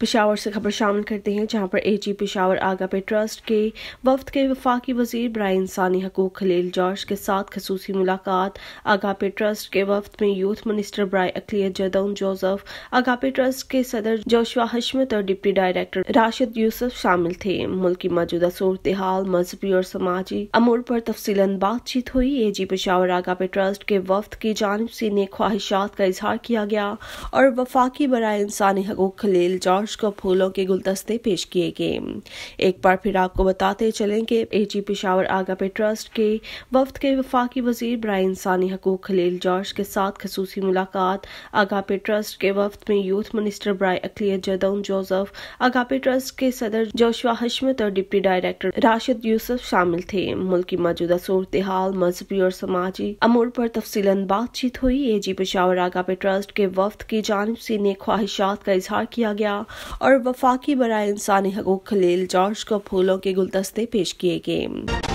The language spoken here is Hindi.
पिशावर से खबर शामिल करते हैं जहां पर एजी पिशावर आगा पे ट्रस्ट के वफद के वफाकी वजीर ब्राय इंसानी हकूक खलील जॉर्ज के साथ खसूसी मुलाकात आगा पे ट्रस्ट के वफद में यूथ मिनिस्टर ब्राय अखिलियत जदम जोसफ आगा पे ट्रस्ट के सदर जोशवा हशमत और डिप्टी डायरेक्टर राशिद यूसुफ शामिल थे मुल्क की मौजूदा सूरत हाल मजहबी और समाजी अमूर पर तफसीला बातचीत हुई ए जी पेशावर आगा पे ट्रस्ट के वफद की जानब से नेक ख्वाहिशात का इजहार किया गया और वफाकी बरा इंसानी हकूक खलील जॉर्ज मार्च को फूलों के गुलदस्ते पेश किए गए एक बार फिर आपको बताते चलें कि एजी पिशावर आगा पे ट्रस्ट के वफद के वफाकी वजीर ब्राय इंसानी हकूक खलील जॉर्ज के साथ खसूसी मुलाकात आगा पे ट्रस्ट के वफद में यूथ मिनिस्टर ब्राय अखिलियत जदम जोसफ आगा पे ट्रस्ट के सदर जोशवा हशमत और डिप्टी डायरेक्टर राशिद यूसुफ शामिल थे मुल्क की मौजूदा सूरत हाल मजहबी और समाजी अमूर पर तफसी बातचीत हुई ए जी पेशावर आगा पे ट्रस्ट के वफद की जानब से नेक ख्वाहिशात का इजहार किया गया और वफाकी बरए इंसानी हकूक खलील जॉर्ज को फूलों के गुलदस्ते पेश किए गए